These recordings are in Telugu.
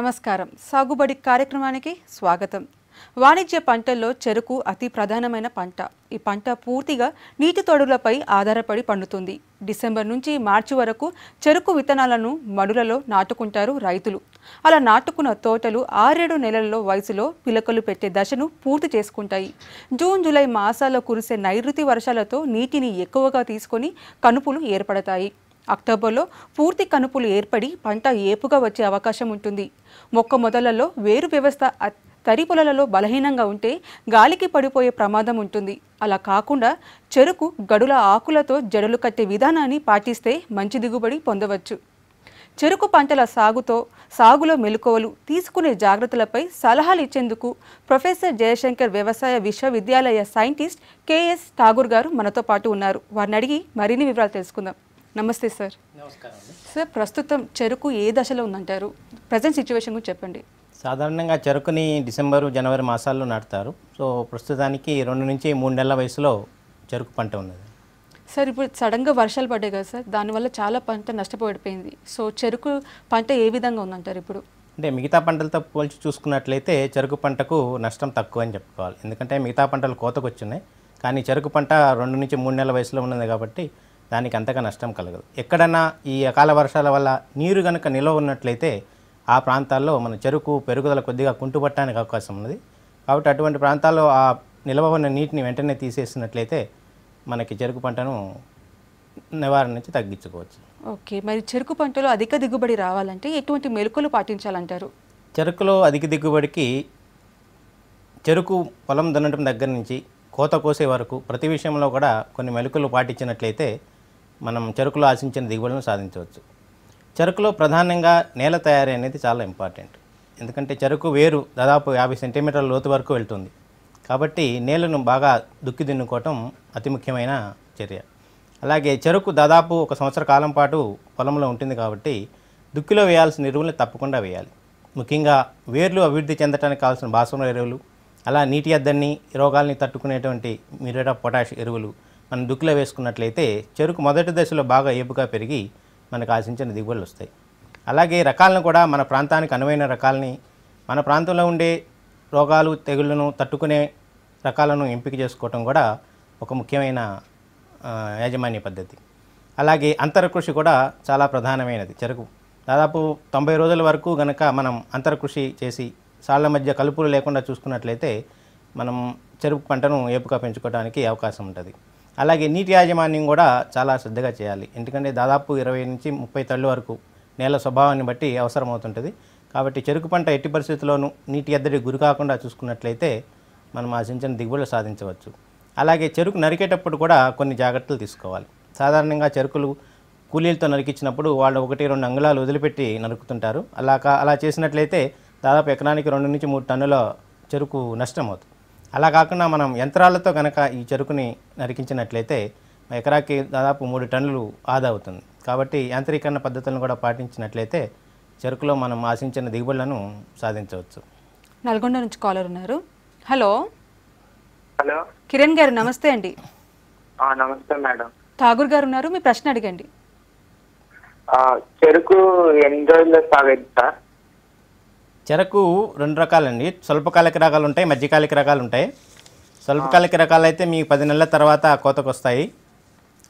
నమస్కారం సాగుబడి కార్యక్రమానికి స్వాగతం వాణిజ్య పంటల్లో చెరుకు అతి ప్రధానమైన పంట ఈ పంట పూర్తిగా నీటి తొడులపై ఆధారపడి పండుతుంది డిసెంబర్ నుంచి మార్చి వరకు చెరుకు విత్తనాలను మడులలో నాటుకుంటారు రైతులు అలా నాటుకున్న తోటలు ఆరేడు నెలల్లో వయసులో పిలకలు పెట్టే దశను పూర్తి చేసుకుంటాయి జూన్ జూలై మాసాల్లో కురిసే నైరుతి వర్షాలతో నీటిని ఎక్కువగా తీసుకొని కనుపులు ఏర్పడతాయి అక్టోబర్లో పూర్తి కనుపులు ఏర్పడి పంట ఏపుగా వచ్చే అవకాశం ఉంటుంది మొక్క మొదలలో వేరు వ్యవస్థ తరి పొలలలో బలహీనంగా ఉంటే గాలికి పడిపోయే ప్రమాదం ఉంటుంది అలా కాకుండా చెరుకు గడుల ఆకులతో జడలు కట్టే విధానాన్ని పాటిస్తే మంచి దిగుబడి పొందవచ్చు చెరుకు పంటల సాగుతో సాగులో మెలుకోవలు తీసుకునే జాగ్రత్తలపై సలహాలు ఇచ్చేందుకు ప్రొఫెసర్ జయశంకర్ వ్యవసాయ విశ్వవిద్యాలయ సైంటిస్ట్ కెఎస్ ఠాగూర్ గారు మనతో పాటు ఉన్నారు వారిని అడిగి మరిన్ని వివరాలు తెలుసుకుందాం నమస్తే సార్ సార్ ప్రస్తుతం చెరుకు ఏ దశలో ఉందంటారు ప్రజెంట్ సిచ్యువేషన్ గురించి చెప్పండి సాధారణంగా చెరుకుని డిసెంబరు జనవరి మాసాల్లో నాటుతారు సో ప్రస్తుతానికి రెండు నుంచి మూడు నెలల వయసులో చెరుకు పంట ఉన్నది సార్ ఇప్పుడు సడన్గా వర్షాలు పడ్డాయి కదా సార్ దానివల్ల చాలా పంట నష్టపోయిపోయింది సో చెరుకు పంట ఏ విధంగా ఉందంటారు ఇప్పుడు అంటే మిగతా పంటలతో పోల్చి చూసుకున్నట్లయితే చెరుకు పంటకు నష్టం తక్కువ అని చెప్పుకోవాలి ఎందుకంటే మిగతా పంటలు కోతకు వచ్చినాయి కానీ చెరుకు పంట రెండు నుంచి మూడు నెలల వయసులో ఉన్నది కాబట్టి దానికి అంతగా నష్టం కలగదు ఎక్కడన్నా ఈ అకాల వర్షాల వల్ల నీరు కనుక నిల్వ ఉన్నట్లయితే ఆ ప్రాంతాల్లో మన చెరుకు పెరుగుదల కొద్దిగా కుంటుపట్టడానికి అవకాశం ఉన్నది కాబట్టి అటువంటి ప్రాంతాల్లో ఆ నిల్వ ఉన్న నీటిని వెంటనే తీసేసినట్లయితే మనకి చెరుకు పంటను నివారణ నుంచి తగ్గించుకోవచ్చు ఓకే మరి చెరుకు పంటలో అధిక దిగుబడి రావాలంటే ఎటువంటి మెలకులు పాటించాలంటారు చెరుకులో అధిక దిగుబడికి చెరుకు పొలం దున్నటం దగ్గర నుంచి కోత కోసే వరకు ప్రతి విషయంలో కూడా కొన్ని మెలకులు పాటించినట్లయితే మనం చెరుకులో ఆశించిన దిగుబడులను సాధించవచ్చు చెరుకులో ప్రధానంగా నేల తయారీ అనేది చాలా ఇంపార్టెంట్ ఎందుకంటే చెరుకు వేరు దాదాపు యాభై సెంటీమీటర్ల లోతు వరకు వెళ్తుంది కాబట్టి నేలను బాగా దుక్కి దున్నుకోవటం అతి ముఖ్యమైన చర్య అలాగే చెరుకు దాదాపు ఒక సంవత్సర కాలం పాటు పొలంలో ఉంటుంది కాబట్టి దుక్కిలో వేయాల్సిన ఎరువులను తప్పకుండా వేయాలి ముఖ్యంగా వేర్లు అభివృద్ధి చెందడానికి కావాల్సిన బాసన ఎరువులు అలా నీటి అద్దరిని రోగాల్ని తట్టుకునేటువంటి మిరట పొటాష్ ఎరువులు మనం దుక్కిలో వేసుకున్నట్లయితే చెరుకు మొదటి దశలో బాగా ఏపుగా పెరిగి మనకు ఆశించిన దిగుబడులు వస్తాయి అలాగే రకాలను కూడా మన ప్రాంతానికి అనువైన రకాలని మన ప్రాంతంలో ఉండే రోగాలు తెగుళ్లను తట్టుకునే రకాలను ఎంపిక చేసుకోవటం కూడా ఒక ముఖ్యమైన యాజమాన్య పద్ధతి అలాగే అంతర కృషి కూడా చాలా ప్రధానమైనది చెరుకు దాదాపు తొంభై రోజుల వరకు గనక మనం అంతరకృషి చేసి సాళ్ల మధ్య కలుపులు లేకుండా చూసుకున్నట్లయితే మనం చెరుకు పంటను ఏపుగా పెంచుకోవడానికి అవకాశం ఉంటుంది అలాగే నీటి యాజమాన్యం కూడా చాలా శ్రద్ధగా చేయాలి ఎందుకంటే దాదాపు ఇరవై నుంచి ముప్పై తళ్ళు వరకు నేల స్వభావాన్ని బట్టి అవసరమవుతుంటుంది కాబట్టి చెరుకు పంట ఎట్టి పరిస్థితుల్లోనూ నీటి ఎద్దడి గురి కాకుండా చూసుకున్నట్లయితే మనం ఆశించిన దిగుబడులు సాధించవచ్చు అలాగే చెరుకు నరికేటప్పుడు కూడా కొన్ని జాగ్రత్తలు తీసుకోవాలి సాధారణంగా చెరుకులు కూలీలతో నరికించినప్పుడు వాళ్ళు ఒకటి రెండు అంగుళాలు వదిలిపెట్టి నరుకుతుంటారు అలా అలా చేసినట్లయితే దాదాపు ఎకరానికి రెండు నుంచి మూడు టన్నుల చెరుకు నష్టం అవుతుంది అలా కాకుండా మనం యంత్రాలతో కనుక ఈ చెరుకుని నరికించినట్లయితే ఎకరాకి దాదాపు మూడు టన్నులు ఆదా అవుతుంది కాబట్టి యాంత్రీకరణ పద్ధతులను కూడా పాటించినట్లయితే చెరుకులో మనం ఆశించిన దిగుబడులను సాధించవచ్చు నల్గొండ నుంచి కాలర్ ఉన్నారు హలో హలో కిరణ్ గారు నమస్తే అండి నమస్తే మేడం ఠాగూర్ గారు ఉన్నారు మీ ప్రశ్న అడగండి చెరుకు ఎన్ని రోజుల్లో సాగదు సార్ చెరకు రెండు రకాలండి స్వల్పకాలిక రకాలు ఉంటాయి మధ్యకాలిక రకాలు ఉంటాయి స్వల్పకాలిక రకాలు అయితే మీకు పది నెలల తర్వాత కోతకు వస్తాయి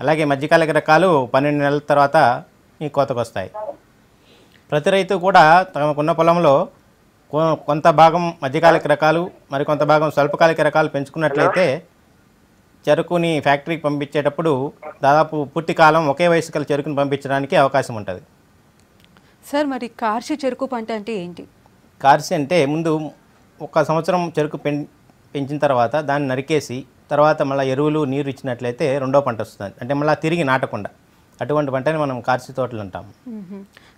అలాగే మధ్యకాలిక రకాలు పన్నెండు నెలల తర్వాత మీకు కోతకు వస్తాయి ప్రతి రైతు కూడా తమకున్న పొలంలో కొంత భాగం మధ్యకాలిక రకాలు మరికొంత భాగం స్వల్పకాలిక రకాలు పెంచుకున్నట్లయితే చెరుకుని ఫ్యాక్టరీకి పంపించేటప్పుడు దాదాపు పూర్తి కాలం ఒకే వయసు గల చెరుకుని పంపించడానికి అవకాశం ఉంటుంది సార్ మరి కార్షి చెరుకు పంట అంటే ఏంటి కార్సి అంటే ముందు ఒక సంవత్సరం చెరుకు పెంచిన తర్వాత దాన్ని నరికేసి తర్వాత మళ్ళీ ఎరువులు నీరు ఇచ్చినట్లయితే రెండో పంట వస్తుంది అంటే మళ్ళీ తిరిగి నాటకుండా అటువంటి పంటని మనం కార్సి తోటలు అంటాం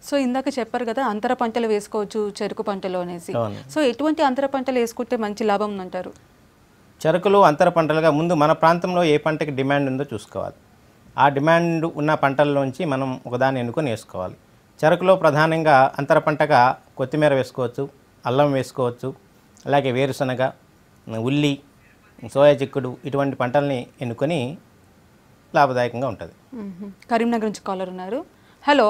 సో ఇందాక చెప్పారు కదా అంతర పంటలు వేసుకోవచ్చు చెరుకు పంటలు అనేసి సో ఎటువంటి అంతర పంటలు వేసుకుంటే మంచి లాభం అంటారు చెరుకులు అంతర పంటలుగా ముందు మన ప్రాంతంలో ఏ పంటకి డిమాండ్ ఉందో చూసుకోవాలి ఆ డిమాండ్ ఉన్న పంటల్లోంచి మనం ఒకదాన్ని ఎన్నుకొని వేసుకోవాలి చెరకులో ప్రధానంగా అంతర పంటగా కొత్తిమీర వేసుకోవచ్చు అల్లం వేసుకోవచ్చు అలాగే వేరుశనగ ఉల్లి సోయా చిక్కుడు ఇటువంటి పంటల్ని ఎన్నుకొని లాభదాయకంగా ఉంటుంది కరీంనగర్ నుంచి కాలర్ ఉన్నారు హలో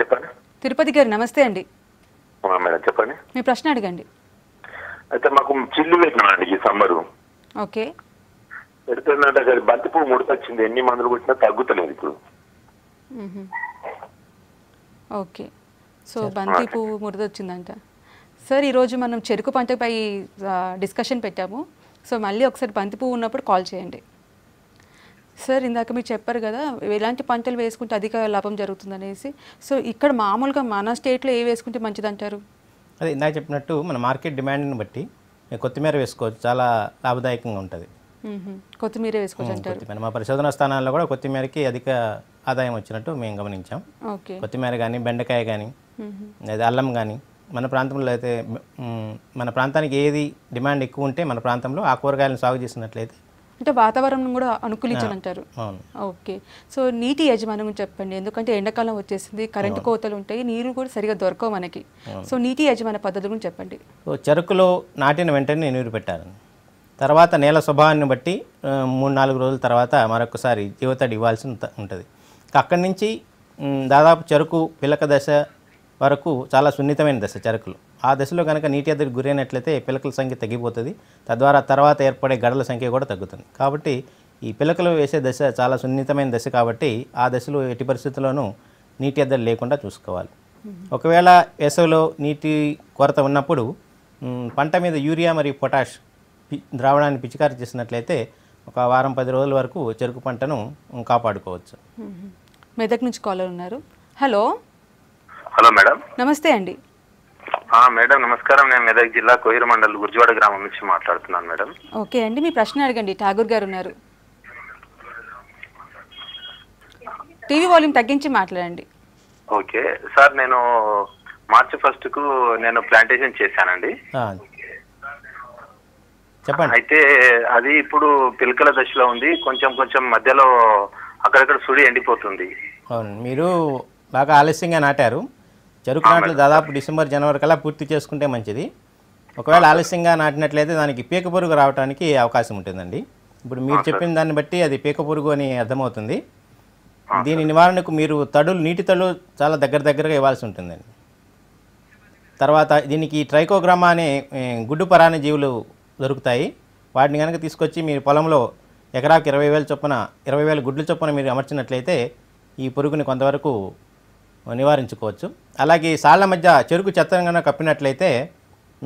చెప్పండి తిరుపతి గారు నమస్తే అండి మేడం చెప్పండి మీ ప్రశ్న అడగండి అయితే మాకు చిల్లు పెట్టినానండి ఈ సమ్మర్ ఓకే పెడుతున్నా బంతిపూ ముడతొచ్చింది ఎన్ని మందులు కొట్టినా తగ్గుతలేదు ఇప్పుడు ఓకే సో బంతి పువ్వు మురదొచ్చిందంట సార్ ఈరోజు మనం చెరుకు పంటపై డిస్కషన్ పెట్టాము సో మళ్ళీ ఒకసారి బంతి పువ్వు ఉన్నప్పుడు కాల్ చేయండి సార్ ఇందాక మీరు చెప్పారు కదా ఎలాంటి పంటలు వేసుకుంటే అధిక లాభం జరుగుతుందనేసి సో ఇక్కడ మామూలుగా మన స్టేట్లో ఏ వేసుకుంటే మంచిది అంటారు అదే ఇందాక చెప్పినట్టు మన మార్కెట్ డిమాండ్ని బట్టి కొత్తిమీర వేసుకోవచ్చు చాలా లాభదాయకంగా ఉంటుంది కొత్తిమీర వేసుకోవచ్చు మా పరిశోధన స్థానాల్లో కూడా కొత్తిమీరకి అధిక ఆదాయం వచ్చినట్టు మేము గమనించాం కొత్తిమీర కానీ బెండకాయ కానీ లేదా అల్లం కానీ మన ప్రాంతంలో అయితే మన ప్రాంతానికి ఏది డిమాండ్ ఎక్కువ ఉంటే మన ప్రాంతంలో ఆ కూరగాయలను సాగు చేసినట్లయితే అంటే వాతావరణం కూడా అనుకూలించాలంటారు ఓకే సో నీటి యజమానం చెప్పండి ఎందుకంటే ఎండాకాలం వచ్చేసింది కరెంటు కోతలు ఉంటాయి నీరు కూడా సరిగా దొరకవు మనకి సో నీటి యజమాన పద్ధతులు చెప్పండి చెరుకులో నాటిన వెంటనే నీరు పెట్టాలని తర్వాత నేల స్వభావాన్ని బట్టి మూడు నాలుగు రోజుల తర్వాత మరొకసారి జీవతడి ఇవ్వాల్సి ఉంటుంది అక్కడి నుంచి దాదాపు చెరుకు పిలక దశ వరకు చాలా సున్నితమైన దశ చెరుకులు ఆ దశలో కనుక నీటి ఎద్దరికి గురైనట్లయితే పిలకల సంఖ్య తగ్గిపోతుంది తద్వారా తర్వాత ఏర్పడే గడల సంఖ్య కూడా తగ్గుతుంది కాబట్టి ఈ పిలకలు వేసే దశ చాలా సున్నితమైన దశ కాబట్టి ఆ దశలో ఎట్టి పరిస్థితుల్లోనూ నీటి ఎద్దడి లేకుండా చూసుకోవాలి ఒకవేళ వేసవిలో నీటి కొరత ఉన్నప్పుడు పంట మీద యూరియా మరియు పొటాష్ ద్రావణాన్ని పిచికారి చేసినట్లయితే ఒక వారం పది రోజుల వరకు చెరుకు పంటను కాపాడుకోవచ్చు మెదక్ నుంచి కాలర్ ఉన్నారు హలో హలో మేడం నమస్తే అండి మేడం నమస్కారం నేను మెదక్ జిల్లా కోయిర మండల్ గుర్జువాడ గ్రామం నుంచి మాట్లాడుతున్నాను మేడం ఓకే అండి మీ ప్రశ్న అడగండి ఠాగూర్ గారు ఉన్నారు టీవీ వాల్యూమ్ తగ్గించి మాట్లాడండి ఓకే సార్ నేను మార్చి ఫస్ట్ కు నేను ప్లాంటేషన్ చేశానండి చెప్పండి అయితే అది ఇప్పుడు పిలకల దశలో ఉంది కొంచెం కొంచెం మధ్యలో అక్కడక్కడ సుడి ఎండిపోతుంది అవును మీరు బాగా ఆలస్యంగా నాటారు చెరుకు నాట్లు దాదాపు డిసెంబర్ జనవరి కల్లా పూర్తి చేసుకుంటే మంచిది ఒకవేళ ఆలస్యంగా నాటినట్లయితే దానికి పీక పురుగు రావడానికి అవకాశం ఉంటుందండి ఇప్పుడు మీరు చెప్పిన దాన్ని బట్టి అది పీక పురుగు అని అర్థమవుతుంది దీని నివారణకు మీరు తడులు నీటి తడులు చాలా దగ్గర దగ్గరగా ఇవ్వాల్సి ఉంటుందండి తర్వాత దీనికి ట్రైకోగ్రామా అనే గుడ్డు పరాణ జీవులు దొరుకుతాయి వాటిని కనుక తీసుకొచ్చి మీరు పొలంలో ఎకరాకు ఇరవై వేల చొప్పున ఇరవై వేల గుడ్లు చొప్పున మీరు అమర్చినట్లయితే ఈ పురుగుని కొంతవరకు నివారించుకోవచ్చు అలాగే సాళ్ల మధ్య చెరుకు చెత్తంగా కప్పినట్లయితే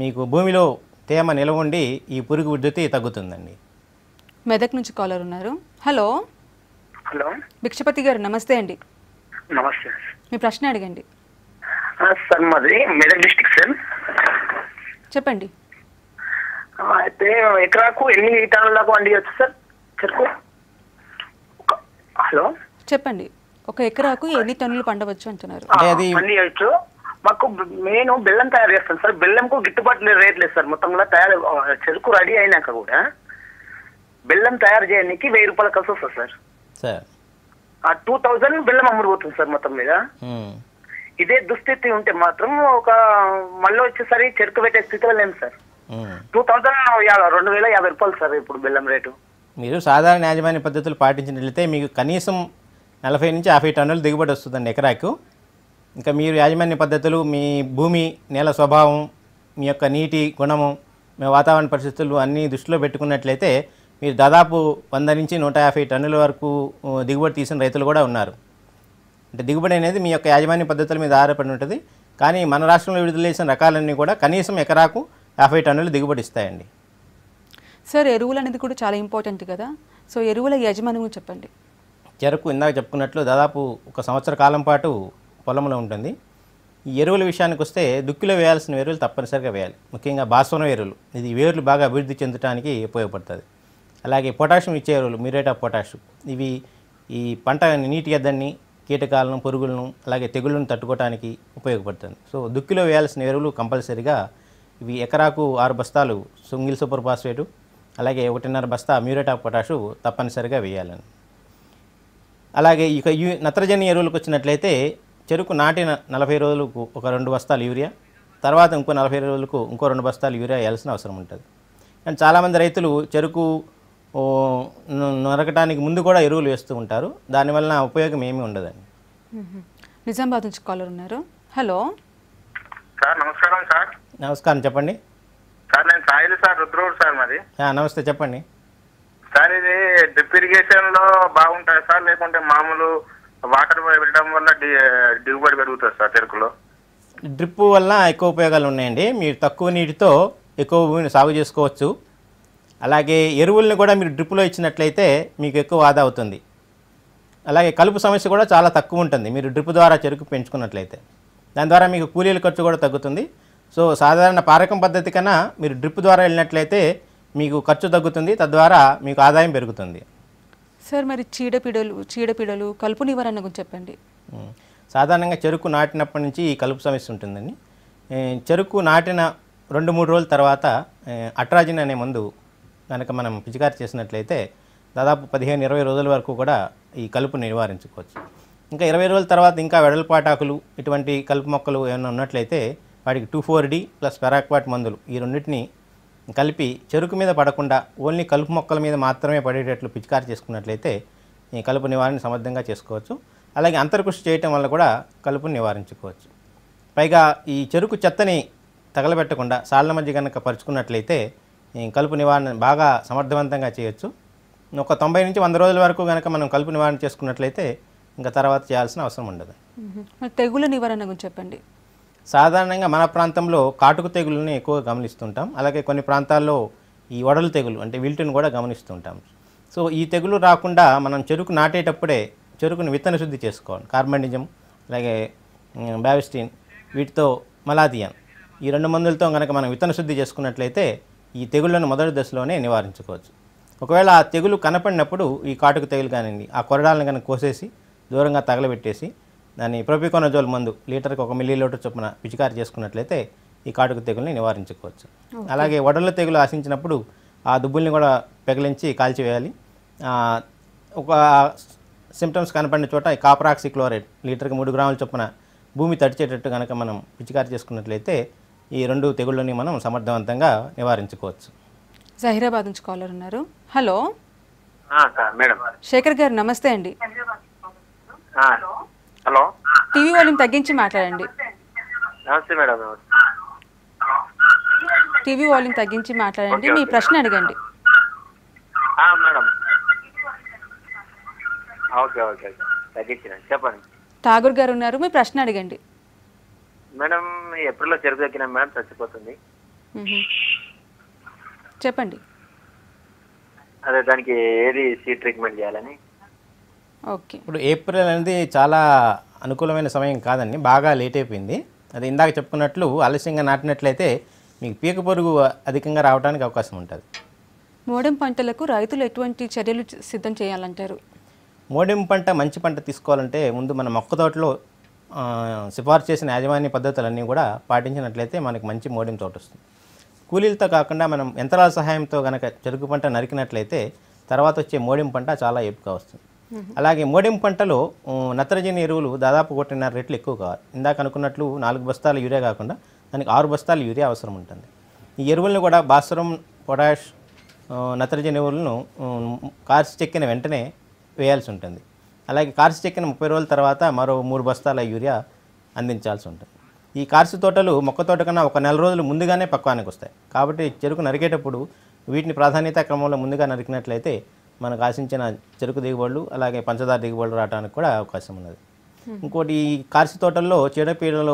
మీకు భూమిలో తేమ నిలవ ఉండి ఈ పురుగు ఉద్ధృతి తగ్గుతుందండి మెదక్ నుంచి కాలర్ ఉన్నారు హలో హలో భిక్షపతి గారు నమస్తే అండి నమస్తే మీ ప్రశ్న అడగండి సార్ మాది మెదక్ డిస్టిక్ సార్ చెప్పండి అయితే ఎకరాకు ఎనిమిది టన్నులకు పండియచ్చు సార్ చెరుకు హలో చెప్పండి ఒక ఎకరాకు ఎన్ని టన్నులు పండవచ్చు అంటున్నారు పండియచ్చు మాకు మేము బెల్లం తయారు చేస్తాను సార్ బెల్లంకు గిట్టుబాటు రేట్ లేదు సార్ మొత్తం తయారు చెరుకు రెడీ అయినాక కూడా బెల్లం తయారు చేయడానికి వెయ్యి రూపాయలు కలిసి వస్తుంది సార్ ఆ టూ థౌజండ్ బెల్లం అమ్ముడుపోతుంది సార్ మొత్తం మీద ఇదే దుస్థితి ఉంటే మాత్రం ఒక మళ్ళీ వచ్చేసరి చెరుకు పెట్టే స్థితిలో లేము సార్ టూ థౌజండ్ రెండు వేల యాభై రూపాయలు సార్ ఇప్పుడు బెల్లం రేటు మీరు సాధారణ యాజమాన్య పద్ధతులు పాటించినట్లయితే మీకు కనీసం నలభై నుంచి యాభై టన్నులు దిగుబడి వస్తుందండి ఎకరాకు ఇంకా మీరు యాజమాన్య పద్ధతులు మీ భూమి నేల స్వభావం మీ యొక్క నీటి గుణము మీ వాతావరణ పరిస్థితులు అన్నీ దృష్టిలో పెట్టుకున్నట్లయితే మీరు దాదాపు వంద నుంచి నూట యాభై టన్నుల వరకు దిగుబడి తీసిన రైతులు కూడా ఉన్నారు అంటే దిగుబడి అనేది మీ యొక్క యాజమాన్య పద్ధతుల మీద ఆధారపడి ఉంటుంది కానీ మన రాష్ట్రంలో విడుదల చేసిన రకాలన్నీ కూడా కనీసం ఎకరాకు యాభై టన్నులు దిగుబడి ఇస్తాయండి సార్ ఎరువులు అనేది కూడా చాలా ఇంపార్టెంట్ కదా సో ఎరువుల యజమాని గురించి చెప్పండి చెరకు ఇందాక చెప్పుకున్నట్లు దాదాపు ఒక సంవత్సర కాలం పాటు పొలంలో ఉంటుంది ఈ ఎరువుల విషయానికి వస్తే దుక్కిలో వేయాల్సిన ఎరువులు తప్పనిసరిగా వేయాలి ముఖ్యంగా భాస్వరం ఎరువులు ఇది వేర్లు బాగా అభివృద్ధి చెందడానికి ఉపయోగపడుతుంది అలాగే పొటాషియం ఇచ్చే ఎరువులు మ్యూరేట్ ఆఫ్ పొటాష్ ఇవి ఈ పంట నీటి ఎద్దని కీటకాలను పురుగులను అలాగే తెగుళ్ళను తట్టుకోవడానికి ఉపయోగపడుతుంది సో దుక్కిలో వేయాల్సిన ఎరువులు కంపల్సరీగా ఇవి ఎకరాకు ఆరు బస్తాలు సుంగిల్ సూపర్ ఫాస్ఫేటు అలాగే ఒకటిన్నర బస్తా మ్యూరేట్ ఆఫ్ పొటాషు తప్పనిసరిగా వేయాలని అలాగే ఇక యూ నత్రజని ఎరువులకు వచ్చినట్లయితే చెరుకు నాటిన నలభై రోజులకు ఒక రెండు బస్తాలు యూరియా తర్వాత ఇంకో నలభై రోజులకు ఇంకో రెండు బస్తాలు యూరియా వేయాల్సిన అవసరం ఉంటుంది అండ్ చాలామంది రైతులు చెరుకు నరకటానికి ముందు కూడా ఎరువులు వేస్తూ ఉంటారు దానివల్ల ఉపయోగం ఏమీ ఉండదండి నిజామాబాద్ నుంచి కాలర్ ఉన్నారు హలో సార్ నమస్కారం సార్ నమస్కారం చెప్పండి సార్ నేను సాయిల్ సార్ రుద్రోడు సార్ మరి నమస్తే చెప్పండి సార్ ఇది డ్రిప్ ఇరిగేషన్ లో బాగుంటుంది సార్ లేకుంటే మామూలు వాటర్ వెళ్ళడం వల్ల దిగుబడి పెరుగుతుంది సార్ చెరుకులో డ్రిప్ వల్ల ఎక్కువ ఉపయోగాలు ఉన్నాయండి మీరు తక్కువ నీటితో ఎక్కువ భూమిని సాగు చేసుకోవచ్చు అలాగే ఎరువుల్ని కూడా మీరు డ్రిప్లో ఇచ్చినట్లయితే మీకు ఎక్కువ ఆదా అవుతుంది అలాగే కలుపు సమస్య కూడా చాలా తక్కువ ఉంటుంది మీరు డ్రిప్ ద్వారా చెరుకు పెంచుకున్నట్లయితే దాని ద్వారా మీకు కూలీల ఖర్చు కూడా తగ్గుతుంది సో సాధారణ పారకం పద్ధతి కన్నా మీరు డ్రిప్ ద్వారా వెళ్ళినట్లయితే మీకు ఖర్చు తగ్గుతుంది తద్వారా మీకు ఆదాయం పెరుగుతుంది సార్ మరి చీడపీడలు చీడపీడలు కలుపు నివారణ గురించి చెప్పండి సాధారణంగా చెరుకు నాటినప్పటి నుంచి ఈ కలుపు సమస్య ఉంటుందండి చెరుకు నాటిన రెండు మూడు రోజుల తర్వాత అట్రాజిన్ అనే మందు కనుక మనం పిచికారి చేసినట్లయితే దాదాపు పదిహేను ఇరవై రోజుల వరకు కూడా ఈ కలుపు నివారించుకోవచ్చు ఇంకా ఇరవై రోజుల తర్వాత ఇంకా వెడల్పాటాకులు ఇటువంటి కలుపు మొక్కలు ఏమైనా ఉన్నట్లయితే వాటికి two four D plus paraquat మందులు ఈ రెండింటిని కలిపి చెరుకు మీద పడకుండా ఓన్లీ కలుపు మొక్కల మీద మాత్రమే పడేటట్లు పిచికారి చేసుకున్నట్లయితే ఈ కలుపు నివారణ సమర్థంగా చేసుకోవచ్చు అలాగే అంతర్కృషి చేయటం వల్ల కూడా కలుపును నివారించుకోవచ్చు పైగా ఈ చెరుకు చెత్తని తగలబెట్టకుండా సాళ్ళ మధ్య కనుక పరుచుకున్నట్లయితే ఈ కలుపు నివారణ బాగా సమర్థవంతంగా చేయొచ్చు ఒక తొంభై నుంచి వంద రోజుల వరకు కనుక మనం కలుపు నివారణ చేసుకున్నట్లయితే ఇంకా తర్వాత చేయాల్సిన అవసరం ఉండదు తెగుల నివారణ గురించి చెప్పండి సాధారణంగా మన ప్రాంతంలో కాటుకు తెగులని ఎక్కువ గమనిస్తుంటాం అలాగే కొన్ని ప్రాంతాల్లో ఈ వడలు తెగులు అంటే వీటిని కూడా గమనిస్తుంటాం సో ఈ తెగులు రాకుండా మనం చెరుకు నాటేటప్పుడే చెరుకును విత్తన శుద్ధి చేసుకోవాలి కార్బండిజం అలాగే బ్యావిస్టిన్ వీటితో మలాదియన్ ఈ రెండు మందులతో కనుక మనం విత్తన శుద్ధి చేసుకున్నట్లయితే ఈ తెగుళ్లను మొదటి దశలోనే నివారించుకోవచ్చు ఒకవేళ ఆ తెగులు కనపడినప్పుడు ఈ కాటుకు తెగులు కానివ్వండి ఆ కొరడాలను కనుక కోసేసి దూరంగా తగలబెట్టేసి దాన్ని ప్రొపికోనజోల్ మందు లీటర్కి ఒక మిల్లీ లీటర్ చొప్పున పిచికారి చేసుకున్నట్లయితే ఈ కాటుకు తెగుల్ని నివారించుకోవచ్చు అలాగే వడల తెగులు ఆశించినప్పుడు ఆ దుబ్బుల్ని కూడా పెగిలించి కాల్చివేయాలి ఒక సిమ్టమ్స్ కనపడిన చోట కాపరాక్సి క్లోరైడ్ లీటర్కి మూడు గ్రాముల చొప్పున భూమి తడిచేటట్టు కనుక మనం పిచికారి చేసుకున్నట్లయితే ఈ రెండు తెగుళ్ళని మనం సమర్థవంతంగా నివారించుకోవచ్చు జహీరాబాద్ నుంచి కాలర్ ఉన్నారు హలో మేడం శేఖర్ గారు నమస్తే అండి హలో టీవీ వాల్యూమ్ తగ్గించి మాట్లాడండి నమస్తే మేడం టీవీ వాల్యూమ్ తగ్గించి మాట్లాడండి మీ ప్రశ్న అడగండి మేడం ఓకే ఓకే చెప్పండి ఠాగూర్ గారు ఉన్నారు మీ ప్రశ్న అడగండి మేడం ఏప్రిల్లో చెరుకు దక్కినా మేడం చచ్చిపోతుంది చెప్పండి అదే దానికి ఏది సీ ట్రీట్మెంట్ చేయాలని ఓకే ఇప్పుడు ఏప్రిల్ అనేది చాలా అనుకూలమైన సమయం కాదండి బాగా లేట్ అయిపోయింది అది ఇందాక చెప్పుకున్నట్లు ఆలస్యంగా నాటినట్లయితే మీకు పీక పొరుగు అధికంగా రావడానికి అవకాశం ఉంటుంది మోడెం పంటలకు రైతులు ఎటువంటి చర్యలు సిద్ధం చేయాలంటారు మోడెం పంట మంచి పంట తీసుకోవాలంటే ముందు మన మొక్క తోటలో సిఫార్సు చేసిన యాజమాన్య పద్ధతులన్నీ కూడా పాటించినట్లయితే మనకి మంచి మోడెం తోట వస్తుంది కూలీలతో కాకుండా మనం యంత్రాల సహాయంతో కనుక చెరుకు పంట నరికినట్లయితే తర్వాత వచ్చే మోడెం పంట చాలా ఎప్పుగా వస్తుంది అలాగే మోడెం పంటలో నత్రజని ఎరువులు దాదాపు ఒకటిన్నర రెట్లు ఎక్కువ కావాలి ఇందాక అనుకున్నట్లు నాలుగు బస్తాల యూరియా కాకుండా దానికి ఆరు బస్తాల యూరియా అవసరం ఉంటుంది ఈ ఎరువులను కూడా భాస్వరం పొటాష్ నత్రజని ఎరువులను కార్స్ చెక్కిన వెంటనే వేయాల్సి ఉంటుంది అలాగే కార్స్ చెక్కిన ముప్పై రోజుల తర్వాత మరో మూడు బస్తాల యూరియా అందించాల్సి ఉంటుంది ఈ కార్సు తోటలు మొక్క తోట కన్నా ఒక నెల రోజులు ముందుగానే పక్వానికి వస్తాయి కాబట్టి చెరుకు నరికేటప్పుడు వీటిని ప్రాధాన్యత క్రమంలో ముందుగా నరికినట్లయితే మనకు ఆశించిన చెరుకు దిగుబడులు అలాగే పంచదార దిగుబడులు రావడానికి కూడా అవకాశం ఉన్నది ఇంకోటి ఈ కార్సి తోటల్లో చీడపీడల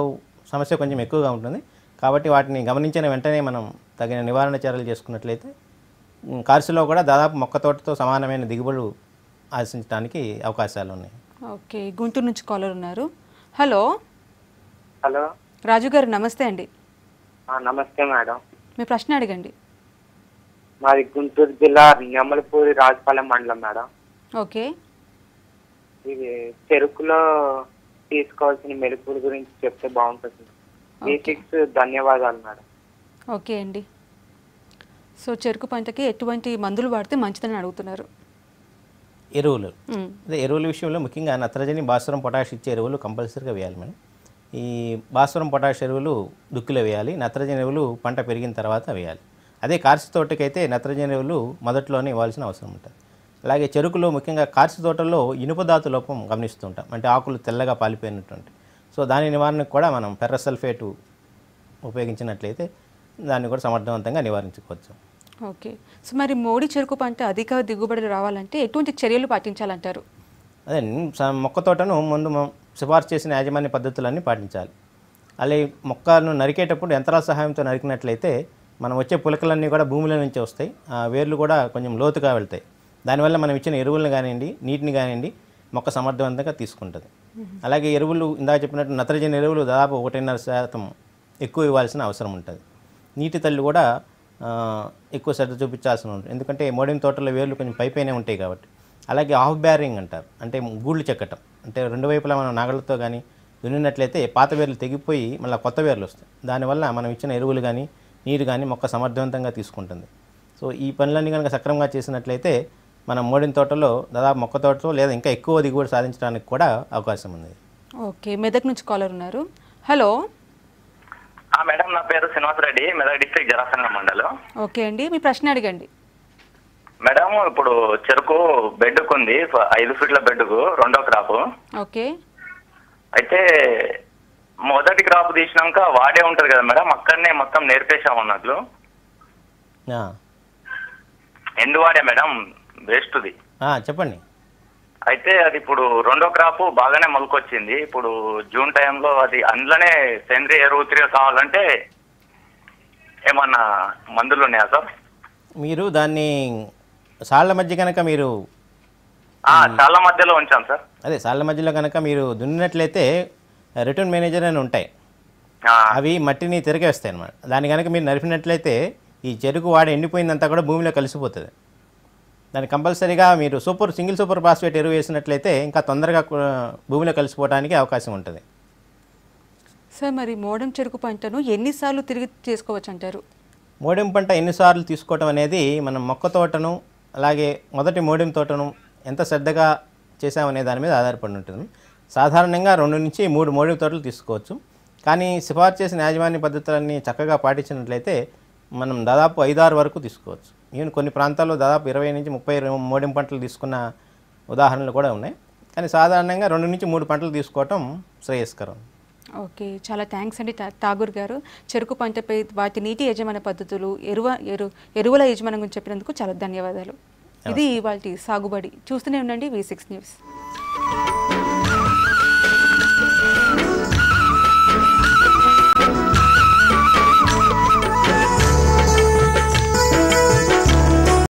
సమస్య కొంచెం ఎక్కువగా ఉంటుంది కాబట్టి వాటిని గమనించిన వెంటనే మనం తగిన నివారణ చర్యలు చేసుకున్నట్లయితే కార్సిలో కూడా దాదాపు మొక్క తోటతో సమానమైన దిగుబడులు ఆశించడానికి అవకాశాలు ఉన్నాయి ఓకే గుంటూరు నుంచి కాలర్ ఉన్నారు హలో హలో రాజు గారు నమస్తే అండి నమస్తే మేడం మీ ప్రశ్న అడగండి మాది గుంటూరు జిల్లా నెమలపూరి రాజపాలెం మండలం మేడం ఓకే ఇది చెరుకులో తీసుకోవాల్సిన మెరుపుల గురించి చెప్తే బాగుంటుంది ధన్యవాదాలు మేడం ఓకే అండి సో చెరుకు పంటకి ఎటువంటి మందులు వాడితే మంచిదని అడుగుతున్నారు ఎరువులు అదే ఎరువుల విషయంలో ముఖ్యంగా నత్రజని భాస్వరం పొటాష్ ఇచ్చే ఎరువులు కంపల్సరీగా వేయాలి మేడం ఈ భాస్వరం పొటాష్ ఎరువులు దుక్కిలో వేయాలి నత్రజని ఎరువులు పంట పెరిగిన తర్వాత వేయాలి అదే కార్సి తోటకైతే నత్రజని ఎరువులు మొదట్లోనే ఇవ్వాల్సిన అవసరం ఉంటుంది అలాగే చెరుకులో ముఖ్యంగా కార్చి తోటలో ఇనుపధాతు లోపం గమనిస్తూ ఉంటాం అంటే ఆకులు తెల్లగా పాలిపోయినటువంటి సో దాని నివారణకు కూడా మనం పెర్రసల్ఫేటు ఉపయోగించినట్లయితే దాన్ని కూడా సమర్థవంతంగా నివారించుకోవచ్చు ఓకే సో మరి మోడీ చెరుకు పంట అధిక దిగుబడులు రావాలంటే ఎటువంటి చర్యలు పాటించాలంటారు అదే మొక్క తోటను ముందు సిఫార్సు చేసిన యాజమాన్య పద్ధతులన్నీ పాటించాలి అలాగే మొక్కలను నరికేటప్పుడు యంత్రాల సహాయంతో నరికినట్లయితే మనం వచ్చే పులకలన్నీ కూడా భూమిలో నుంచి వస్తాయి ఆ వేర్లు కూడా కొంచెం లోతుగా వెళ్తాయి దానివల్ల మనం ఇచ్చిన ఎరువులను కానివ్వండి నీటిని కానివ్వండి మొక్క సమర్థవంతంగా తీసుకుంటుంది అలాగే ఎరువులు ఇందాక చెప్పినట్టు నత్రజని ఎరువులు దాదాపు ఒకటిన్నర శాతం ఎక్కువ ఇవ్వాల్సిన అవసరం ఉంటుంది నీటి తల్లి కూడా ఎక్కువ శ్రద్ధ చూపించాల్సిన ఉంటుంది ఎందుకంటే మోడియం తోటలో వేర్లు కొంచెం పైపైనే ఉంటాయి కాబట్టి అలాగే ఆఫ్ బ్యారింగ్ అంటారు అంటే గూళ్ళు చెక్కటం అంటే రెండు వైపులా మనం నాగలతో కానీ దున్నినట్లయితే పాత వేర్లు తెగిపోయి మళ్ళీ కొత్త వేర్లు వస్తాయి దానివల్ల మనం ఇచ్చిన ఎరువులు కానీ నీరు కానీ మొక్క సమర్థవంతంగా తీసుకుంటుంది సో ఈ పనులన్నీ కనుక సక్రమంగా చేసినట్లయితే మన మోడిన తోటలో దాదాపు మొక్క తోటలో లేదా ఇంకా ఎక్కువ దిగుబడి సాధించడానికి కూడా అవకాశం ఉంది ఓకే మెదక్ నుంచి కాలర్ ఉన్నారు హలో మేడం నా పేరు రెడ్డి మెదక్ డిస్ట్రిక్ట్ జరాసంగ మండలం ఓకే అండి మీ ప్రశ్న అడగండి మేడం ఇప్పుడు చెరుకు బెడ్కు ఉంది ఐదు ఫీట్ల బెడ్కు రెండో క్రాప్ ఓకే అయితే మొదటి క్రాప్ తీసినాక వాడే ఉంటది కదా మేడం అక్కడనే మొత్తం నేర్పేశాం అన్నట్లు ఎండు వాడే మేడం వేస్ట్ చెప్పండి అయితే అది ఇప్పుడు రెండో క్రాప్ బాగానే మొలకొచ్చింది ఇప్పుడు జూన్ టైంలో అది అందులోనే సేంద్రియ ఎరువు తిరిగి కావాలంటే ఏమన్నా మందులు ఉన్నాయా సార్ మీరు దాన్ని సాళ్ళ మధ్య కనుక మీరు సాళ్ళ మధ్యలో ఉంచాం సార్ అదే సాళ్ళ మధ్యలో కనుక మీరు దున్నినట్లయితే రిటర్న్ మేనేజర్ అని ఉంటాయి అవి మట్టిని తిరగేస్తాయి అనమాట దాని కనుక మీరు నరిపినట్లయితే ఈ చెరుకు వాడ ఎండిపోయిందంతా కూడా భూమిలో కలిసిపోతుంది దాన్ని కంపల్సరీగా మీరు సూపర్ సింగిల్ సూపర్ ఫాస్ఫేట్ ఎరువు వేసినట్లయితే ఇంకా తొందరగా భూమిలో కలిసిపోవడానికి అవకాశం ఉంటుంది సార్ మరి మోడం చెరుకు పంటను ఎన్నిసార్లు తిరిగి చేసుకోవచ్చు అంటారు మోడెం పంట ఎన్నిసార్లు తీసుకోవటం అనేది మనం మొక్క తోటను అలాగే మొదటి మోడెం తోటను ఎంత శ్రద్ధగా చేసామనే దాని మీద ఆధారపడి ఉంటుంది సాధారణంగా రెండు నుంచి మూడు మోడీ తోటలు తీసుకోవచ్చు కానీ సిఫార్సు చేసిన యాజమాన్య పద్ధతులన్నీ చక్కగా పాటించినట్లయితే మనం దాదాపు ఐదారు వరకు తీసుకోవచ్చు ఈవెన్ కొన్ని ప్రాంతాల్లో దాదాపు ఇరవై నుంచి ముప్పై మోడిం పంటలు తీసుకున్న ఉదాహరణలు కూడా ఉన్నాయి కానీ సాధారణంగా రెండు నుంచి మూడు పంటలు తీసుకోవటం శ్రేయస్కరం ఓకే చాలా థ్యాంక్స్ అండి ఠాగూర్ గారు చెరుకు పంటపై వాటి నీటి యజమాన పద్ధతులు ఎరువ ఎరు ఎరువుల యజమానం గురించి చెప్పినందుకు చాలా ధన్యవాదాలు ఇది వాటి సాగుబడి చూస్తూనే ఉండండి వి సిక్స్ న్యూస్